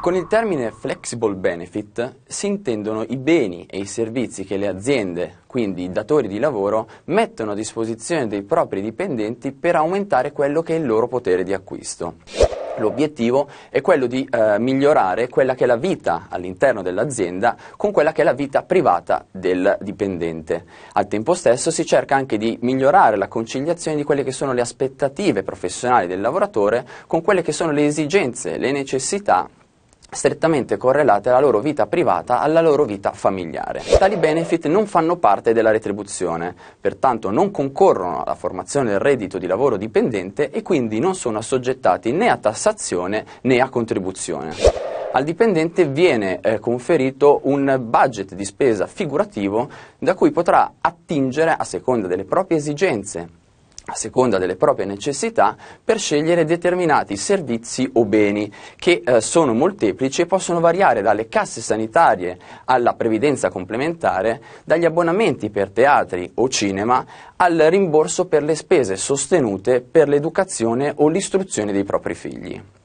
Con il termine flexible benefit si intendono i beni e i servizi che le aziende, quindi i datori di lavoro, mettono a disposizione dei propri dipendenti per aumentare quello che è il loro potere di acquisto. L'obiettivo è quello di eh, migliorare quella che è la vita all'interno dell'azienda con quella che è la vita privata del dipendente. Al tempo stesso si cerca anche di migliorare la conciliazione di quelle che sono le aspettative professionali del lavoratore con quelle che sono le esigenze, le necessità strettamente correlate alla loro vita privata alla loro vita familiare. Tali benefit non fanno parte della retribuzione, pertanto non concorrono alla formazione del reddito di lavoro dipendente e quindi non sono assoggettati né a tassazione né a contribuzione al dipendente viene eh, conferito un budget di spesa figurativo da cui potrà attingere a seconda delle proprie esigenze a seconda delle proprie necessità, per scegliere determinati servizi o beni, che eh, sono molteplici e possono variare dalle casse sanitarie alla previdenza complementare, dagli abbonamenti per teatri o cinema, al rimborso per le spese sostenute per l'educazione o l'istruzione dei propri figli.